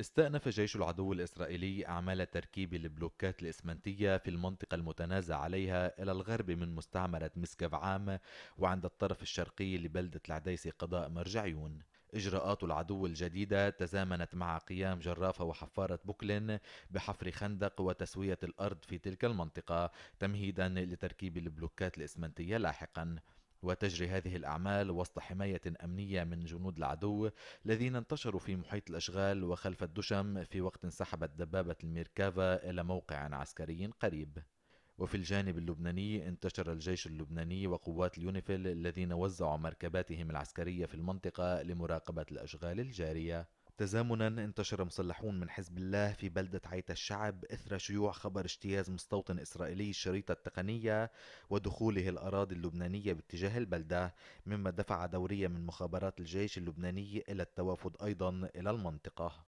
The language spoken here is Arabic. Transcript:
استأنف جيش العدو الإسرائيلي أعمال تركيب البلوكات الإسمنتية في المنطقة المتنازع عليها إلى الغرب من مستعمرة مسكف عام وعند الطرف الشرقي لبلدة العديسي قضاء مرجعيون إجراءات العدو الجديدة تزامنت مع قيام جرافة وحفارة بوكلين بحفر خندق وتسوية الأرض في تلك المنطقة تمهيدا لتركيب البلوكات الإسمنتية لاحقا وتجري هذه الأعمال وسط حماية أمنية من جنود العدو الذين انتشروا في محيط الأشغال وخلف الدشم في وقت انسحبت دبابة الميركافا إلى موقع عسكري قريب وفي الجانب اللبناني انتشر الجيش اللبناني وقوات اليونيفيل الذين وزعوا مركباتهم العسكرية في المنطقة لمراقبة الأشغال الجارية تزامنا انتشر مسلحون من حزب الله في بلدة عيت الشعب إثر شيوع خبر اجتياز مستوطن إسرائيلي الشريطة التقنية ودخوله الأراضي اللبنانية باتجاه البلدة مما دفع دورية من مخابرات الجيش اللبناني إلى التوافد أيضا إلى المنطقة